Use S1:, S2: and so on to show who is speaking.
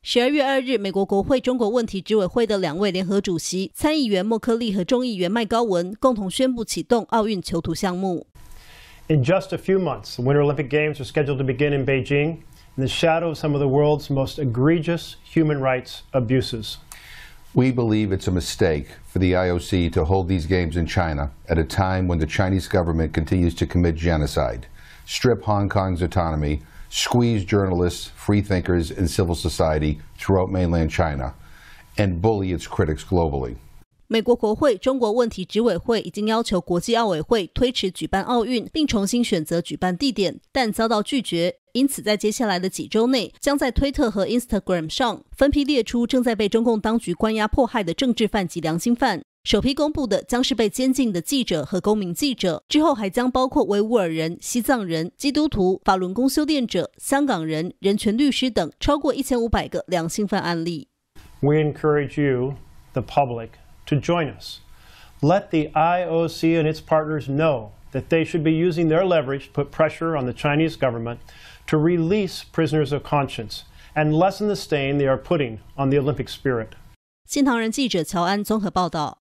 S1: 十二月二日，美国国会中国问题执委会的两位联合主席参议员莫克利和众议员麦高文共同宣布启动奥运囚徒项目。In just
S2: a few months, the Winter Olympic Games are scheduled to begin in Beijing in the shadow of some of the world's most
S3: egregious human rights abuses. We believe it's a mistake for the IOC to hold these games in China at a time when the Chinese government continues to commit genocide, strip Hong Kong's autonomy, squeeze journalists free thinkers in civil society throughout mainland china and bully its critics globally
S1: 美国国会中国问题执委会已经要求国际奥委会推迟举办奥运并重新选择举办地点但遭到拒绝因此在接下来的几周内将在推特和 instagram 上分批列出正在被中共当局关押迫害的政治犯及良心犯首批公布的将是被监禁的记者和公民记者，之后还将包括维吾尔人、西藏人、基督徒、法轮功修炼者、香港人、人权律师等超过一千五百个良性犯案例。
S2: We encourage you, the public, to join us. Let the IOC and its partners know that they should be using their leverage to put pressure on the Chinese government to release prisoners of conscience and lessen the stain they are putting on the Olympic spirit.
S1: 新唐人记者乔安综合报道。